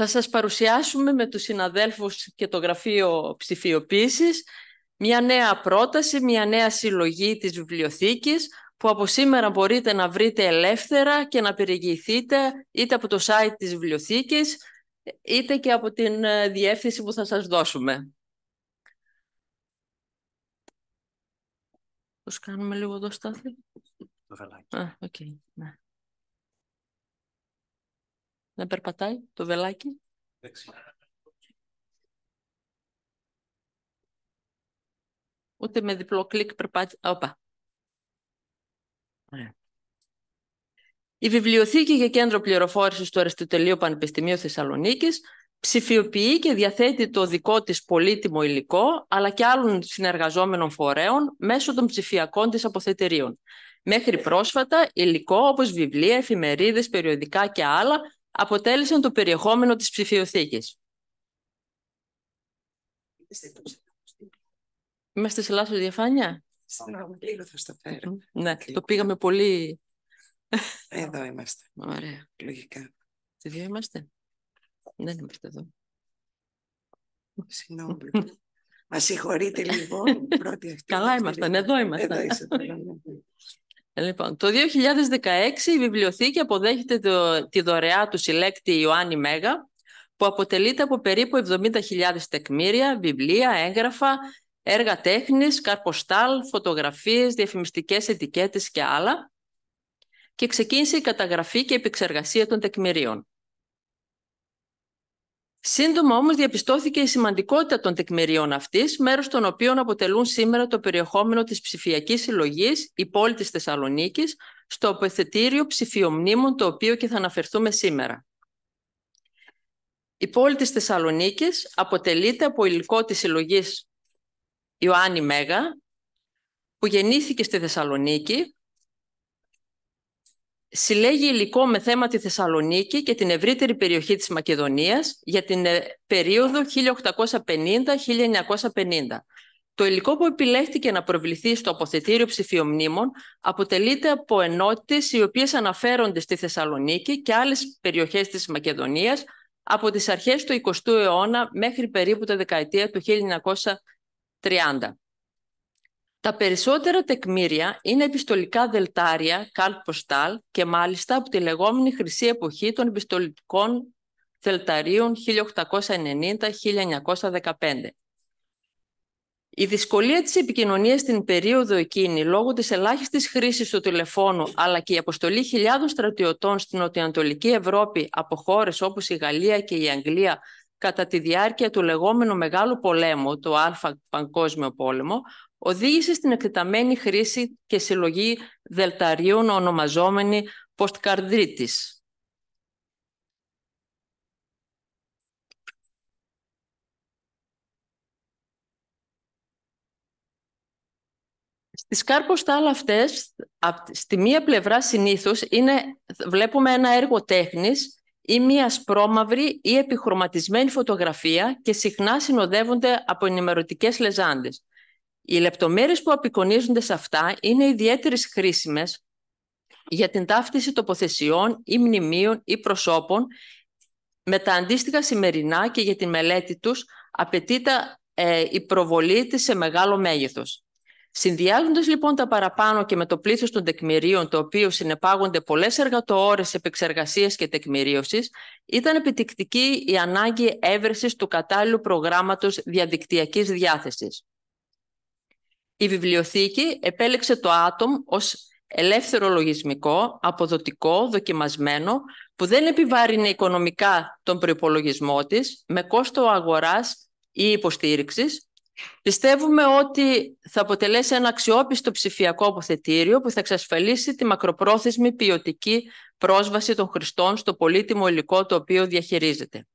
Θα σας παρουσιάσουμε με τους συναδέλφους και το Γραφείο Ψηφιοποίησης μια νέα πρόταση, μια νέα συλλογή της βιβλιοθήκης που από σήμερα μπορείτε να βρείτε ελεύθερα και να περιηγηθείτε είτε από το site της βιβλιοθήκης είτε και από την ε, διεύθυνση που θα σας δώσουμε. Πώς κάνουμε λίγο εδώ, στάθι. Α, okay, ναι να περπατάει το βελάκι. Ούτε με διπλό κλικ περπάτησε. Όπα. Ναι. Η Βιβλιοθήκη και Κέντρο πληροφόρησης του Αριστοτελείου Πανεπιστημίου Θεσσαλονίκης ψηφιοποιεί και διαθέτει το δικό της πολύτιμο υλικό, αλλά και άλλων συνεργαζόμενων φορέων μέσω των ψηφιακών της αποθετηρίων. Μέχρι πρόσφατα, υλικό όπως βιβλία, εφημερίδες, περιοδικά και άλλα αποτέλεσαν το περιεχόμενο της ψηφιοθήκης. Είμαστε σε λάθος διαφάνεια. Λίγο θα στο Ναι, το πήγαμε πολύ... Εδώ είμαστε. Ωραία. Λογικά. Τι δύο είμαστε. Δεν είμαστε εδώ. Συγγνώμη. Μα συγχωρείτε λοιπόν. Καλά είμαστε. εδώ είμαστε. Ε, λοιπόν, το 2016 η βιβλιοθήκη αποδέχεται το, τη δωρεά του συλλέκτη Ιωάννη Μέγα, που αποτελείται από περίπου 70.000 τεκμήρια, βιβλία, έγγραφα, έργα τέχνης, καρποστάλ, φωτογραφίες, διαφημιστικές ετικέτες και άλλα και ξεκίνησε η καταγραφή και επεξεργασία των τεκμηρίων. Σύντομα όμως διαπιστώθηκε η σημαντικότητα των τεκμηρίων αυτής, μέρος των οποίων αποτελούν σήμερα το περιεχόμενο της ψηφιακής συλλογής «Η πόλη της Θεσσαλονίκης» στο αποθετήριο ψηφιομνήμων, το οποίο και θα αναφερθούμε σήμερα. Η πόλη της Θεσσαλονίκης αποτελείται από υλικό της συλλογής Ιωάννη Μέγα, που γεννήθηκε στη Θεσσαλονίκη, συλλέγει υλικό με θέμα τη Θεσσαλονίκη και την ευρύτερη περιοχή της Μακεδονίας για την ε, περίοδο 1850-1950. Το υλικό που επιλέχθηκε να προβληθεί στο αποθετήριο ψηφιομνήμων αποτελείται από ενότητες οι οποίες αναφέρονται στη Θεσσαλονίκη και άλλες περιοχές της Μακεδονίας από τις αρχές του 20ου αιώνα μέχρι περίπου τα δεκαετία του 1930. Τα περισσότερα τεκμήρια είναι επιστολικά δελτάρια, καλτ ποστάλ και μάλιστα από τη λεγόμενη χρυσή εποχή των επιστολικών δελταρίων 1890-1915. Η δυσκολία της επικοινωνίας στην περίοδο εκείνη λόγω της ελάχιστης χρήσης του τηλεφώνου αλλά και η αποστολή χιλιάδων στρατιωτών στην νοτιοανατολική Ευρώπη από χώρες όπως η Γαλλία και η Αγγλία κατά τη διάρκεια του λεγόμενου Μεγάλου Πολέμου, το Α Παγκόσμιο Πόλεμο, οδήγησε στην εκτεταμένη χρήση και συλλογή δελταρίων ονομαζόμενη ποστκαρδρίτης. Στις άλλα αυτές, στη μία πλευρά συνήθως, είναι, βλέπουμε ένα έργο τέχνης ή μία σπρώμαυρη ή επιχρωματισμένη φωτογραφία και συχνά συνοδεύονται από ενημερωτικές λεζάντες. Οι λεπτομέρειες που απεικονίζονται σε αυτά είναι ιδιαίτερες χρήσιμες για την ταύτιση τοποθεσιών ή μνημείων ή προσώπων με τα αντίστοιχα σημερινά και για τη μελέτη τους απαιτείται ε, η προβολή της σε μεγάλο μέγεθος. Συνδυάζοντας λοιπόν τα παραπάνω και με το πλήθος των τεκμηρίων, το οποίο συνεπάγονται πολλές εργατοώρες επεξεργασίας και τεκμηρίωσης, ήταν επιτικτική η ανάγκη έβρεσης του κατάλληλου προγράμματος διαδικτυακής διάθεσης. Η βιβλιοθήκη επέλεξε το άτομο ως ελεύθερο λογισμικό, αποδοτικό, δοκιμασμένο, που δεν επιβάρυνε οικονομικά τον προϋπολογισμό της, με κόστο αγοράς ή υποστήριξης. Πιστεύουμε ότι θα αποτελέσει ένα αξιόπιστο ψηφιακό αποθετήριο που θα εξασφαλίσει τη μακροπρόθεσμη ποιοτική πρόσβαση των χρηστών στο πολύτιμο υλικό το οποίο διαχειρίζεται.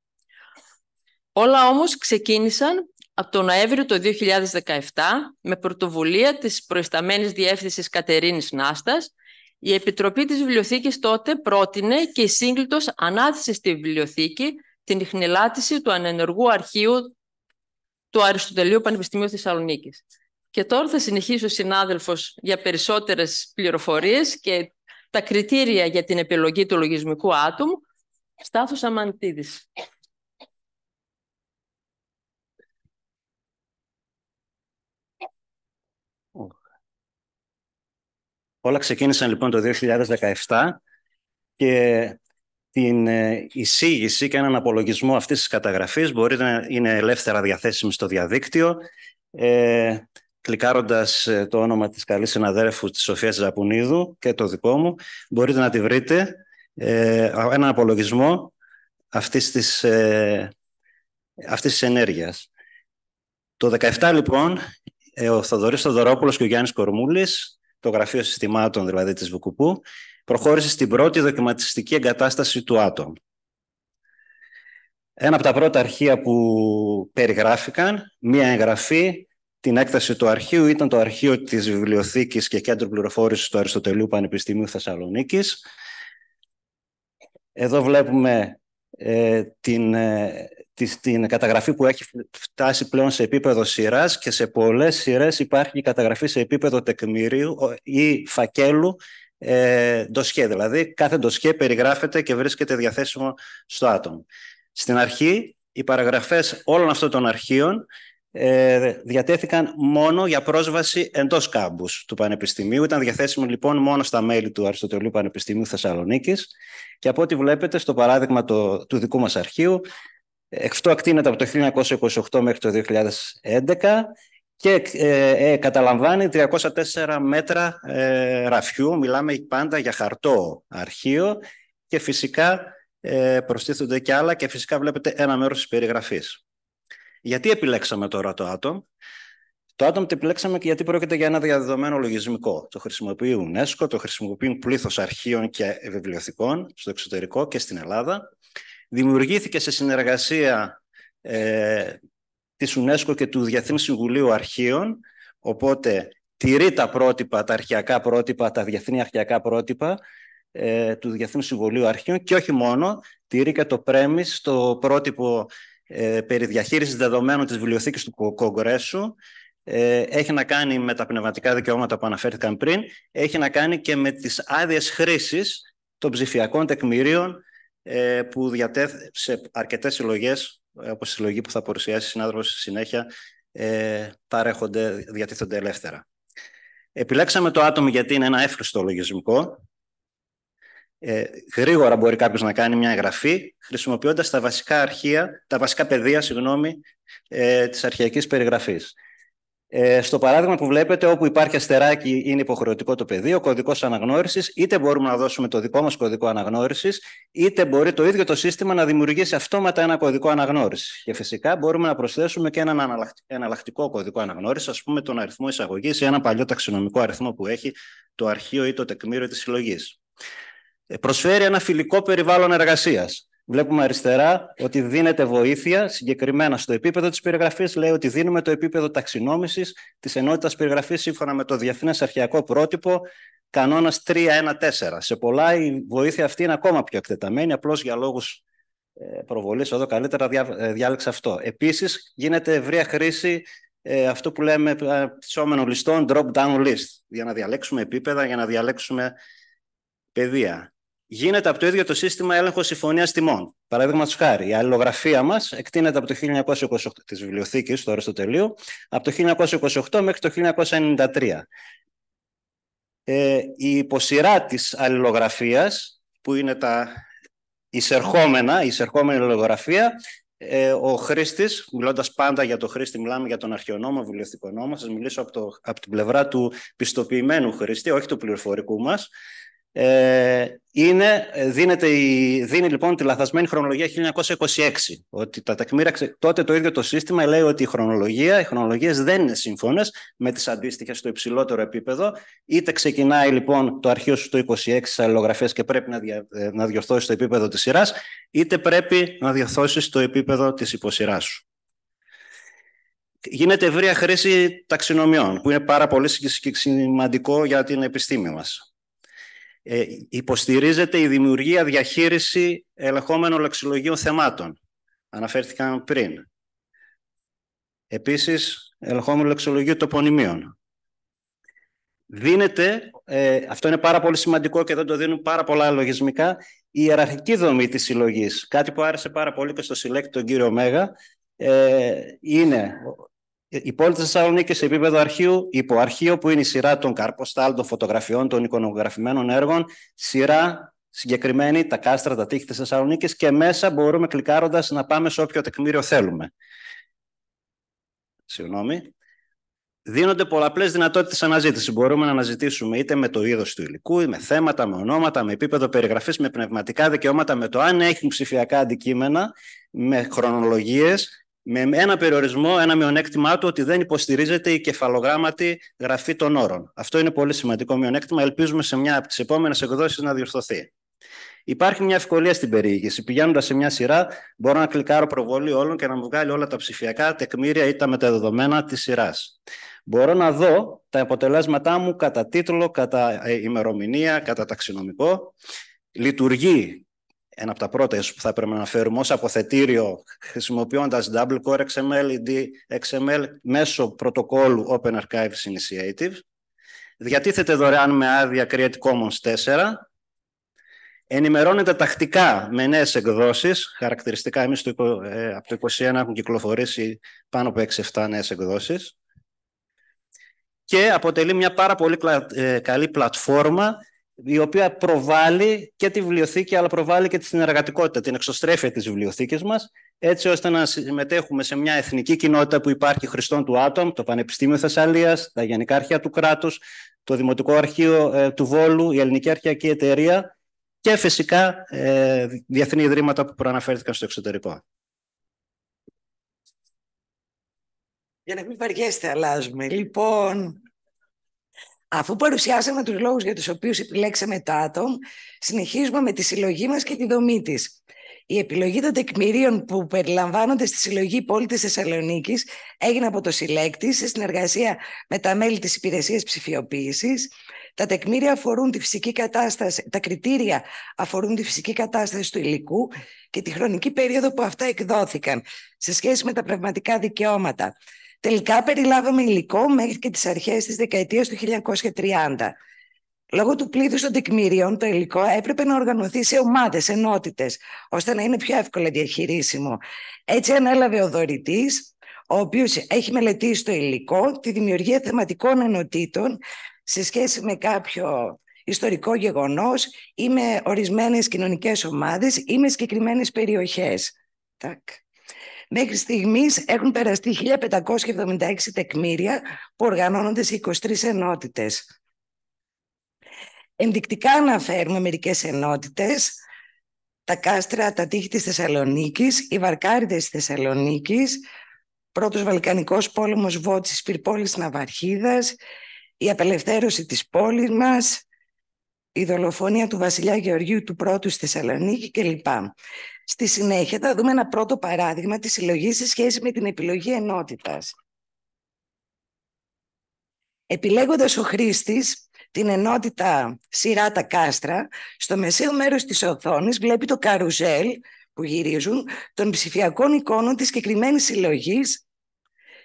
Όλα όμως ξεκίνησαν από τον Νοέμβριο του 2017 με πρωτοβουλία της προϊσταμένης διεύθυνσης Κατερίνης Νάστας η Επιτροπή της Βιβλιοθήκης τότε πρότεινε και η σύγκλιτος ανάθεση στη βιβλιοθήκη την ιχνηλάτηση του ανενεργού αρχείου του Αριστοτελείου Πανεπιστημίου Θεσσαλονίκης. Και τώρα θα συνεχίσει ο συνάδελφος για περισσότερες πληροφορίες και τα κριτήρια για την επιλογή του λογισμικού άτομου. Στάθος Αμαντίδης. Όλα ξεκίνησαν λοιπόν το 2017 και την ε, εισήγηση και έναν απολογισμό αυτής της καταγραφής μπορείτε να είναι ελεύθερα διαθέσιμη στο διαδίκτυο ε, κλικάροντας ε, το όνομα της καλής συναδέρφου της Σοφίας Ζαπουνίδου και το δικό μου μπορείτε να τη βρείτε ε, έναν απολογισμό αυτής της, ε, αυτής της ενέργειας. Το 2017 λοιπόν ε, ο Θοδωρής Θοδωρόπουλος και ο Γιάννης Κορμούλης το Γραφείο Συστημάτων δηλαδή της Βουκουπού, προχώρησε στην πρώτη δοκιματιστική εγκατάσταση του άτομου. Ένα από τα πρώτα αρχεία που περιγράφηκαν, μία εγγραφή, την έκταση του αρχείου ήταν το αρχείο της Βιβλιοθήκης και Κέντρου Πληροφόρησης του Αριστοτελείου Πανεπιστημίου Θεσσαλονίκης. Εδώ βλέπουμε ε, την ε, την καταγραφή που έχει φτάσει πλέον σε επίπεδο σειράς και σε πολλές σειρές υπάρχει η καταγραφή σε επίπεδο τεκμηρίου ή φακέλου ε, ντοσιέ. Δηλαδή, κάθε ντοσχέ περιγράφεται και βρίσκεται διαθέσιμο στο άτομο. Στην αρχή, οι παραγραφές όλων αυτών των αρχείων ε, διατέθηκαν μόνο για πρόσβαση εντός κάμπους του Πανεπιστημίου. Ήταν διαθέσιμο λοιπόν μόνο στα μέλη του Αριστοτελείου Πανεπιστημίου Θεσσαλονίκης. Και από ό,τι βλέπετε στο παράδειγμα το, του δικού μας αρχείου, εκτό ακτίνεται από το 1928 μέχρι το 2011 και ε, ε, καταλαμβάνει 304 μέτρα ε, ραφιού. Μιλάμε πάντα για χαρτό αρχείο και φυσικά προστίθονται και άλλα και φυσικά βλέπετε ένα μέρος της περιγραφής. Γιατί επιλέξαμε τώρα το άτομο. Το άτομο το επιλέξαμε και γιατί πρόκειται για ένα διαδεδομένο λογισμικό. Το χρησιμοποιεί UNESCO, το χρησιμοποιούν πλήθος αρχείων και βιβλιοθηκών στο εξωτερικό και στην Ελλάδα. Δημιουργήθηκε σε συνεργασία ε, της UNESCO και του Διεθνούς Συμβουλίου Αρχείων, οπότε τηρεί τα πρότυπα, τα αρχιακά πρότυπα, τα διεθνή αρχιακά πρότυπα ε, του Διεθνούς Συμβουλίου Αρχείων και όχι μόνο, τηρεί και το πρέμις το πρότυπο ε, περί διαχείρισης δεδομένων της Βιβλιοθήκης του Κογκρέσου, ε, έχει να κάνει με τα πνευματικά δικαιώματα που αναφέρθηκαν πριν, έχει να κάνει και με τις άδειες χρήσης των ψηφιακών τεκμηρίων ε, που σε αρκετές συλλογές, ε, όπως η συλλογή που θα παρουσιάσει η συνάδελφος στη συνέχεια, παρέχονται, ε, διατίθενται ελεύθερα. Επιλέξαμε το άτομο γιατί είναι ένα εύχριστο λογισμικό. Ε, γρήγορα μπορεί κάποιος να κάνει μια εγγραφή χρησιμοποιώντας τα βασικά αρχεία, τα βασικά πεδία συγγνώμη, ε, της αρχαϊκής περιγραφής. Ε, στο παράδειγμα που βλέπετε, όπου υπάρχει αστεράκι είναι υποχρεωτικό το πεδίο, ο κωδικός αναγνώρισης, είτε μπορούμε να δώσουμε το δικό μας κωδικό αναγνώρισης, είτε μπορεί το ίδιο το σύστημα να δημιουργήσει αυτόματα ένα κωδικό αναγνώριση. Και φυσικά μπορούμε να προσθέσουμε και έναν εναλλακτικό κωδικό αναγνώριση, ας πούμε τον αριθμό εισαγωγής ή ένα παλιό ταξινομικό αριθμό που έχει το αρχείο ή το τεκμήριο της συλλογής. Ε, προσφέρει ένα φιλικό περιβάλλον εργασίας. Βλέπουμε αριστερά ότι δίνεται βοήθεια συγκεκριμένα στο επίπεδο της περιγραφή. Λέει ότι δίνουμε το επίπεδο ταξινόμησης της ενότητας περιγραφή σύμφωνα με το Διεθνές Αρχαιακό Πρότυπο, κανόνας 314. Σε πολλά η βοήθεια αυτή είναι ακόμα πιο εκτεταμένη, απλώς για λόγους ε, προβολής εδώ καλύτερα ε, διάλεξα αυτό. Επίσης, γίνεται ευρεία χρήση ε, αυτό που λέμε ψόμενων ληστών, drop down list, για να διαλέξουμε επίπεδα, για να διαλέξουμε πεδία γίνεται από το ίδιο το σύστημα έλεγχος συμφωνίας τιμών. Παραδείγματο χάρη, η αλληλογραφία μας εκτείνεται από το 1928 της βιβλιοθήκης, του Αριστοτελείου, από το 1928 μέχρι το 1993. Ε, η υποσυρά της αλληλογραφίας, που είναι τα εισερχόμενα, η εισερχόμενη αλληλογραφία, ε, ο χρήστης, μιλώντας πάντα για τον χρήστη, μιλάμε για τον αρχαιονόμο, βιβλιοθηκονόμο, σας μιλήσω από, το, από την πλευρά του πιστοποιημένου χρήστη, όχι του πληροφορικού μας. Ε, είναι, ε, δίνεται η, δίνει λοιπόν τη λαθασμένη χρονολογία 1926. Ότι τα τεκμήρα, τότε το ίδιο το σύστημα λέει ότι η χρονολογία, οι χρονολογίες δεν είναι σύμφωνες με τις αντίστοιχες στο υψηλότερο επίπεδο. Είτε ξεκινάει λοιπόν το αρχείο σου το 26 αλληλογραφίε και πρέπει να, δια, ε, να διορθώσεις το επίπεδο της σειράς, είτε πρέπει να διορθώσεις το επίπεδο της υποσειράς σου γίνεται ευρεία χρήση ταξινομιών, που είναι πάρα πολύ σημαντικό για την επιστήμη μας. Ε, υποστηρίζεται η δημιουργία, διαχείριση ελεγχόμενων λεξιλογίων θεμάτων. Αναφέρθηκαν πριν. Επίσης, ελεγχόμενο λεξιλογίου τοπονημίων. Δίνεται, ε, αυτό είναι πάρα πολύ σημαντικό και δεν το δίνουν πάρα πολλά λογισμικά, η ιεραρχική δομή της συλλογής. Κάτι που άρεσε πάρα πολύ και στο συλλέκτη τον κύριο Μέγα, ε, είναι η πόλη τη Θεσσαλονίκη σε επίπεδο αρχείου, αρχείο, που είναι η σειρά των καρποστάλ, των φωτογραφιών, των εικονογραφημένων έργων, σειρά συγκεκριμένη, τα κάστρα, τα τείχη της Θεσσαλονίκης και μέσα μπορούμε κλικάροντας να πάμε σε όποιο τεκμήριο θέλουμε. Συγγνώμη. Δίνονται πολλαπλές δυνατότητες αναζήτησης. Μπορούμε να αναζητήσουμε είτε με το είδος του υλικού, με θέματα, με ονόματα, με επίπεδο περιγραφής, με πνευματικά δικαιώματα, με το αν έχουν ψηφιακά αντικείμενα, με χρονολογίες, με ένα περιορισμό, ένα μειονέκτημά του ότι δεν υποστηρίζεται η κεφαλογράμματη γραφή των όρων. Αυτό είναι πολύ σημαντικό μειονέκτημα. Ελπίζουμε σε μια από τις επόμενες εκδόσεις να διορθωθεί. Υπάρχει μια ευκολία στην περιήγηση. Πηγαίνοντας σε μια σειρά, μπορώ να κλικάρω προβολή όλων και να μου βγάλει όλα τα ψηφιακά τεκμήρια ή τα μεταδεδομένα της σειράς. Μπορώ να δω τα αποτελέσματά μου κατά τίτλο, κατά ε, ημερομηνία, κατά ταξινομικό. Λειτουργεί ένα από τα πρώτα που θα πρέπει να αναφέρουμε ως αποθετήριο χρησιμοποιώντας double core XML ή DXML μέσω πρωτοκόλου Open Archives Initiative. Διατίθεται δωρεάν με άδεια Creative Commons 4. Ενημερώνεται τακτικά με νέες εκδόσεις. Χαρακτηριστικά εμείς ε, από το 2021 έχουν κυκλοφορήσει πάνω από 6-7 νέες εκδόσεις. Και αποτελεί μια πάρα πολύ ε, καλή πλατφόρμα η οποία προβάλλει και τη βιβλιοθήκη, αλλά προβάλλει και τη συνεργατικότητα, την εξωστρέφεια της βιβλιοθήκης μας, έτσι ώστε να συμμετέχουμε σε μια εθνική κοινότητα που υπάρχει χρηστών του Άτομ, το Πανεπιστήμιο Θεσσαλίας, τα Γενικά Αρχεία του Κράτους, το Δημοτικό Αρχείο ε, του Βόλου, η Ελληνική Αρχιακή Εταιρεία και φυσικά ε, διεθνή ιδρύματα που προαναφέρθηκαν στο εξωτερικό. Για να μην παριέστε αλλάζουμε. Λοιπόν, Αφού παρουσιάσαμε τους λόγους για τους οποίους επιλέξαμε το άτομο, συνεχίζουμε με τη συλλογή μας και τη δομή της. Η επιλογή των τεκμηρίων που περιλαμβάνονται στη συλλογή Πόλη Θεσσαλονίκης έγινε από το συλλέκτη σε συνεργασία με τα μέλη της Υπηρεσίας Ψηφιοποίησης. Τα αφορούν τη φυσική κατάσταση, τα κριτήρια αφορούν τη φυσική κατάσταση του υλικού και τη χρονική περίοδο που αυτά εκδόθηκαν σε σχέση με τα πραγματικά δικαιώματα. Τελικά περιλάβαμε υλικό μέχρι και τις αρχές της δεκαετίας του 1930. Λόγω του πλήθους των τεκμηρίων, το υλικό έπρεπε να οργανωθεί σε ομάδες, ενότητες, ώστε να είναι πιο εύκολα διαχειρίσιμο. Έτσι ανέλαβε ο δωρητής, ο οποίος έχει μελετήσει το υλικό, τη δημιουργία θεματικών ενότητων σε σχέση με κάποιο ιστορικό γεγονός ή με ορισμένες κοινωνικές ομάδες ή με συγκεκριμένες περιοχές. Τακ. Μέχρι στιγμής έχουν περαστεί 1.576 τεκμήρια που οργανώνονται σε 23 ενότητες. Ενδεικτικά αναφέρουμε μερικές ενότητες, τα κάστρα, τα τείχη της Θεσσαλονίκης, οι βαρκάριδες της Θεσσαλονίκης, πρώτος Βαλκανικός πόλεμος Βότσης Πυρπόλης Ναυαρχίδας, η απελευθέρωση της πόλης μας, η δολοφονία του βασιλιά Γεωργίου του πρώτου στη Θεσσαλονίκη κλπ. Στη συνέχεια θα δούμε ένα πρώτο παράδειγμα της συλλογής σε σχέση με την επιλογή ενότητας. Επιλέγοντας ο χρήστης την ενότητα σειρά τα κάστρα, στο μεσαίο μέρος της οθόνης βλέπει το καρουζέλ που γυρίζουν των ψηφιακών εικόνων της συγκεκριμένη συλλογής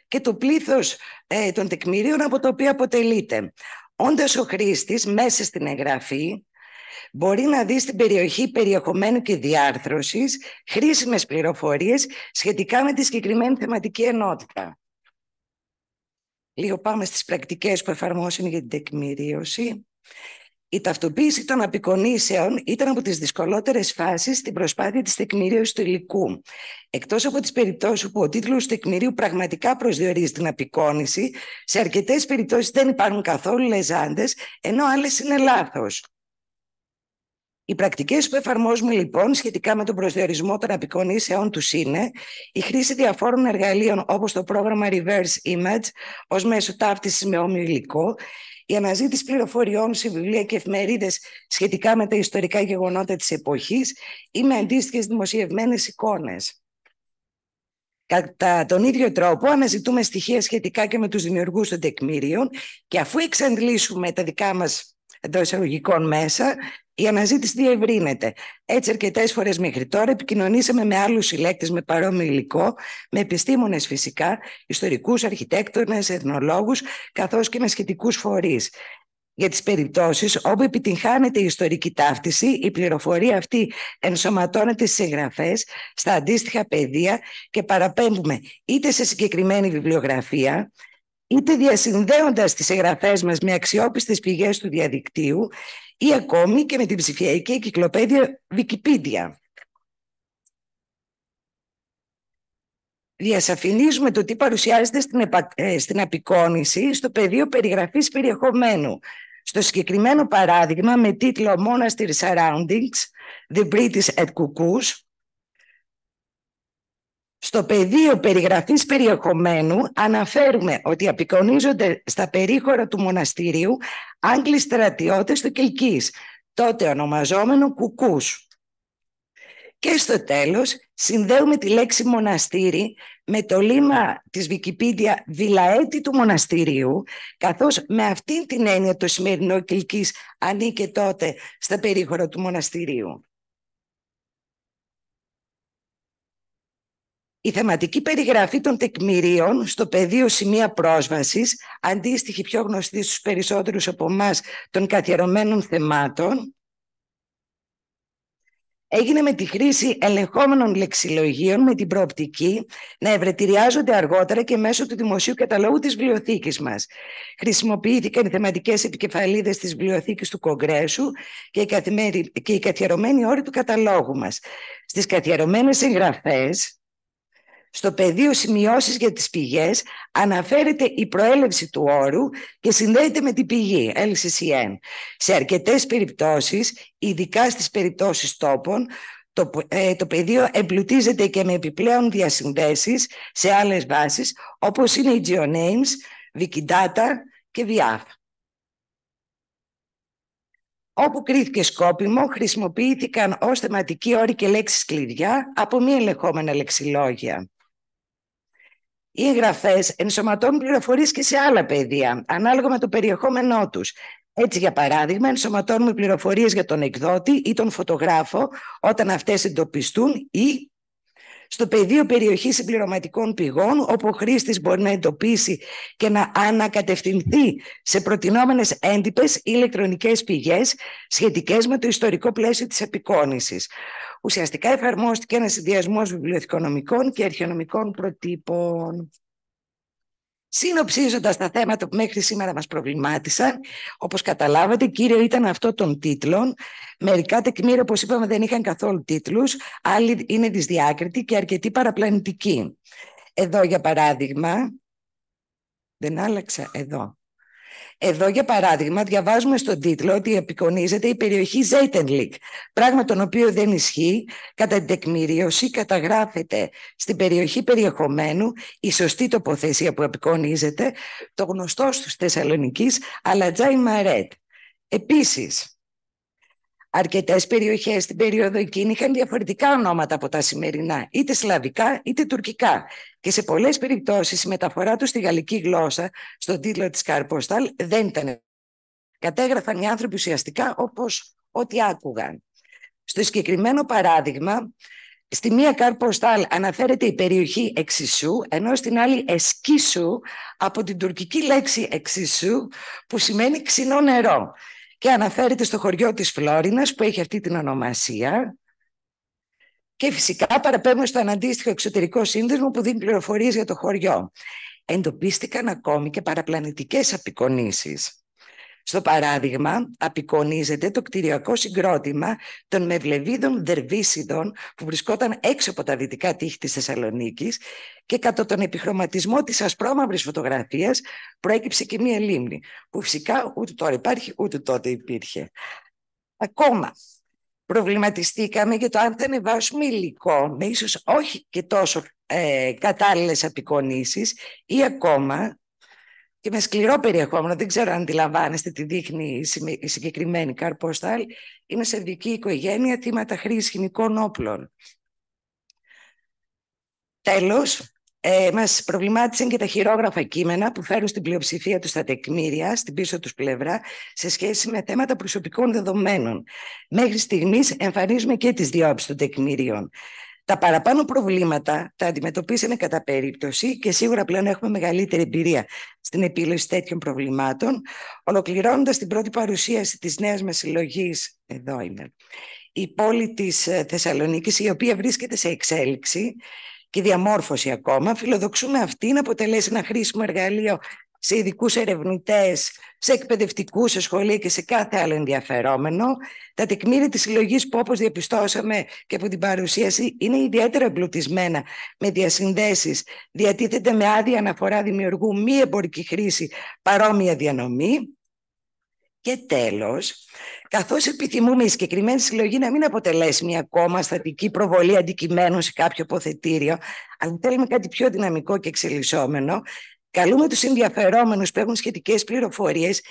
και το πλήθος ε, των τεκμηρίων από το οποίο αποτελείται. Όντως ο χρήστης μέσα στην εγγραφή μπορεί να δει στην περιοχή περιεχομένου και διάρθρωσης χρήσιμες πληροφορίες σχετικά με τη συγκεκριμένη θεματική ενότητα. Λίγο πάμε στις πρακτικές που εφαρμόσουν για την τεκμηρίωση. Η ταυτοποίηση των απεικονίσεων ήταν από τις δυσκολότερες φάσεις στην προσπάθεια της τεκμήριωσης του υλικού. Εκτός από τις περιπτώσεις που ο τίτλος του τεκμηρίου πραγματικά προσδιορίζει την απεικόνηση, σε αρκετές περιπτώσεις δεν υπάρχουν καθόλου λεζάντες, ενώ άλλες είναι λάθος. Οι πρακτικές που εφαρμόζουμε λοιπόν σχετικά με τον προσδιορισμό των απεικονίσεων τους είναι η χρήση διαφόρων εργαλείων όπως το πρόγραμμα Reverse Image ως μέσο ταύτισης με όμοιο υλικό, η αναζήτηση πληροφοριών σε βιβλία και εφημερίδες σχετικά με τα ιστορικά γεγονότα της εποχής ή με αντίστοιχες δημοσιευμένες εικόνες. Κατά τον ίδιο τρόπο αναζητούμε στοιχεία σχετικά και με τους δημιουργούς των τεκμήριων και αφού εξαντλήσουμε τα δικά μας εντός εισαγωγικών μέσα, η αναζήτηση διευρύνεται. Έτσι, αρκετές φορές μέχρι τώρα επικοινωνήσαμε με άλλους συλλέκτες με παρόμοιο υλικό, με επιστήμονες φυσικά, ιστορικούς, αρχιτέκτονες, εθνολόγους, καθώς και με σχετικούς φορείς για τις περιπτώσεις όπου επιτυγχάνεται η ιστορική ταύτιση, η πληροφορία αυτή ενσωματώνεται στις εγγραφές, στα αντίστοιχα πεδία και παραπέμπουμε είτε σε συγκεκριμένη βιβλιογραφία, είτε διασυνδέοντας τις εγγραφές μας με αξιόπιστες πηγές του διαδικτύου ή ακόμη και με την ψηφιακή κυκλοπαίδεια Wikipedia. Διασαφηνίζουμε το τι παρουσιάζεται στην, επα... Ε, στην απεικόνηση στο πεδίο περιγραφής περιεχομένου. Στο συγκεκριμένο παράδειγμα με τίτλο «Monastery Surroundings, The British at Cuckoos», στο πεδίο περιγραφής περιεχομένου αναφέρουμε ότι απεικονίζονται στα περίχωρα του μοναστήριου Άγγλοι στρατιώτες του Κιλκής, τότε ονομαζόμενο Κουκούς. Και στο τέλος συνδέουμε τη λέξη μοναστήρι με το λίμα της Wikipedia «Βιλαέτη του μοναστηρίου», καθώς με αυτήν την έννοια το σημερινό Κιλκής ανήκε τότε στα περίχωρα του μοναστηρίου. Η θεματική περιγραφή των τεκμηρίων στο πεδίο σημεία πρόσβασης, αντίστοιχη πιο γνωστή στους περισσότερους από εμάς των καθιερωμένων θεμάτων, έγινε με τη χρήση ελεγχόμενων λεξιλογίων με την προοπτική να ευρετηριάζονται αργότερα και μέσω του δημοσίου καταλόγου της βιβλιοθήκης μας. Χρησιμοποιήθηκαν οι θεματικές επικεφαλίδες της βιβλιοθήκης του Κογκρέσου και οι, καθιερωμένοι όροι του καταλόγου μας. Στις καθιερωμένες εγγραφές στο πεδίο σημειώσεις για τις πηγές αναφέρεται η προέλευση του όρου και συνδέεται με την πηγή, LCCN. Σε αρκετές περιπτώσεις, ειδικά στις περιπτώσεις τόπων, το, ε, το πεδίο εμπλουτίζεται και με επιπλέον διασυνδέσεις σε άλλες βάσεις, όπως είναι οι GeoNames, Wikidata και VIAF. Όπου κρίθηκε σκόπιμο, χρησιμοποιήθηκαν ως θεματικοί όροι και λέξεις κλειδιά από μη ελεγχόμενα λεξιλόγια. Οι εγγραφές, ενσωματώνουν πληροφορίες και σε άλλα πεδία, ανάλογα με το περιεχόμενό τους. Έτσι, για παράδειγμα, ενσωματώνουμε πληροφορίες για τον εκδότη ή τον φωτογράφο όταν αυτές εντοπιστούν ή στο πεδίο περιοχής συμπληρωματικών πηγών, όπου ο χρήστης μπορεί να εντοπίσει και να ανακατευθυνθεί σε προτινόμενες έντυπες ηλεκτρονικές πηγές σχετικές με το ιστορικό πλαίσιο της επικόνησης. Ουσιαστικά εφαρμόστηκε ένας συνδυασμός βιβλιοθηκονομικών και αρχαιονομικών προτύπων. Συνοψίζοντας τα θέματα που μέχρι σήμερα μας προβλημάτισαν, όπως καταλάβατε, κύριο ήταν αυτό των τίτλων. Μερικά τεκμήρια, όπως είπαμε, δεν είχαν καθόλου τίτλους, άλλοι είναι δυσδιάκριτοι και αρκετοί παραπλανητικοί. Εδώ, για παράδειγμα, δεν άλλαξα εδώ. Εδώ, για παράδειγμα, διαβάζουμε στον τίτλο ότι απεικονίζεται η περιοχή Ζέιτενλικ, πράγμα τον οποίο δεν ισχύει. Κατά την τεκμηρίωση καταγράφεται στην περιοχή περιεχομένου η σωστή τοποθεσία που απεικονίζεται, το γνωστό στους Θεσσαλονικείς, Αλατζάι Μαρέτ. Επίσης, Αρκετές περιοχές στην περίοδο εκείνη είχαν διαφορετικά ονόματα από τα σημερινά, είτε σλαβικά είτε τουρκικά. Και σε πολλές περιπτώσεις, η μεταφορά τους στη γαλλική γλώσσα, στον τίτλο της Καρποστάλ, δεν ήταν. Κατέγραφαν οι άνθρωποι ουσιαστικά όπως ό,τι άκουγαν. Στο συγκεκριμένο παράδειγμα, Στη μία καρποστάλ αναφέρεται η περιοχή εξισού, ενώ στην άλλη εσκίσου από την τουρκική λέξη εξισού που σημαίνει ξινό νερό και αναφέρεται στο χωριό της Φλόρινας που έχει αυτή την ονομασία και φυσικά παραπέμπουμε στο αναντίστοιχο εξωτερικό σύνδεσμο που δίνει πληροφορίες για το χωριό. Εντοπίστηκαν ακόμη και παραπλανητικές απεικονίσεις στο παράδειγμα, απεικονίζεται το κτηριακό συγκρότημα των μευλεβίδων δερβίσιδων που βρισκόταν έξω από τα δυτικά τείχη της Θεσσαλονίκης και κατά τον επιχρωματισμό της ασπρόμαυρης φωτογραφίας προέκυψε και μία λίμνη, που φυσικά ούτε τώρα υπάρχει ούτε τότε υπήρχε. Ακόμα, προβληματιστήκαμε για το αν θα ανεβάσουμε υλικό με ίσως όχι και τόσο ε, κατάλληλες απεικονίσεις ή ακόμα και με σκληρό περιεχόμενο, δεν ξέρω αν αντιλαμβάνεστε τι δείχνει η συγκεκριμένη καρπόσταλ, είναι σε δική οικογένεια, θύματα χρήση χημικών όπλων. Τέλος, ε, μας προβλημάτισαν και τα χειρόγραφα κείμενα που φέρουν στην πλειοψηφία τους στα τεκμήρια, στην πίσω τους πλευρά, σε σχέση με θέματα προσωπικών δεδομένων. Μέχρι στιγμής εμφανίζουμε και τις διόψεις των τεκμήριων. Τα παραπάνω προβλήματα τα αντιμετωπίσαμε κατά περίπτωση και σίγουρα πλέον έχουμε μεγαλύτερη εμπειρία στην επίλυση τέτοιων προβλημάτων, ολοκληρώνοντας την πρώτη παρουσίαση της νέας μας συλλογής εδώ είναι, η πόλη της ε, Θεσσαλονίκης, η οποία βρίσκεται σε εξέλιξη και διαμόρφωση ακόμα. Φιλοδοξούμε αυτή να αποτελέσει ένα χρήσιμο εργαλείο σε ειδικούς ερευνητές, σε εκπαιδευτικούς, σε σχολεία και σε κάθε άλλο ενδιαφερόμενο. Τα τεκμήρια της συλλογής που όπως διαπιστώσαμε και από την παρουσίαση είναι ιδιαίτερα εμπλουτισμένα με διασυνδέσεις. Διατίθεται με άδεια αναφορά δημιουργού μη εμπορική χρήση παρόμοια διανομή. Και τέλος, καθώς επιθυμούμε η συγκεκριμένη συλλογή να μην αποτελέσει μια ακόμα στατική προβολή αντικειμένων σε κάποιο ποθετήριο, αλλά θέλουμε κάτι πιο δυναμικό και εξελισσόμενο, Καλούμε τους ενδιαφερόμενους που έχουν σχετικές πληροφορίες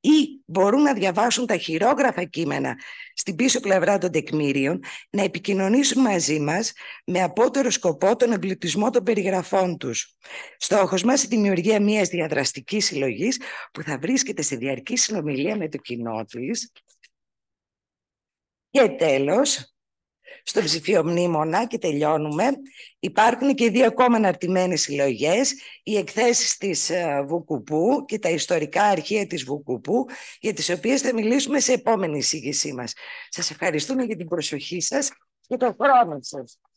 ή μπορούν να διαβάσουν τα χειρόγραφα κείμενα στην πίσω πλευρά των τεκμήριων, να επικοινωνήσουν μαζί μας με απότερο σκοπό τον εμπλουτισμό των περιγραφών τους. Στόχος μας η δημιουργία μιας διαδραστικής συλλογής που θα βρίσκεται σε διαρκή συνομιλία με το κοινό της. Και τέλος, στο μνήμονα και τελειώνουμε. Υπάρχουν και δύο ακόμα αναρτημένες συλλογές, οι εκθέσεις της ε, Βουκουπού και τα ιστορικά αρχεία της Βουκουπού, για τις οποίες θα μιλήσουμε σε επόμενη εισήγησή μας. Σας ευχαριστούμε για την προσοχή σας και τον χρόνο σας.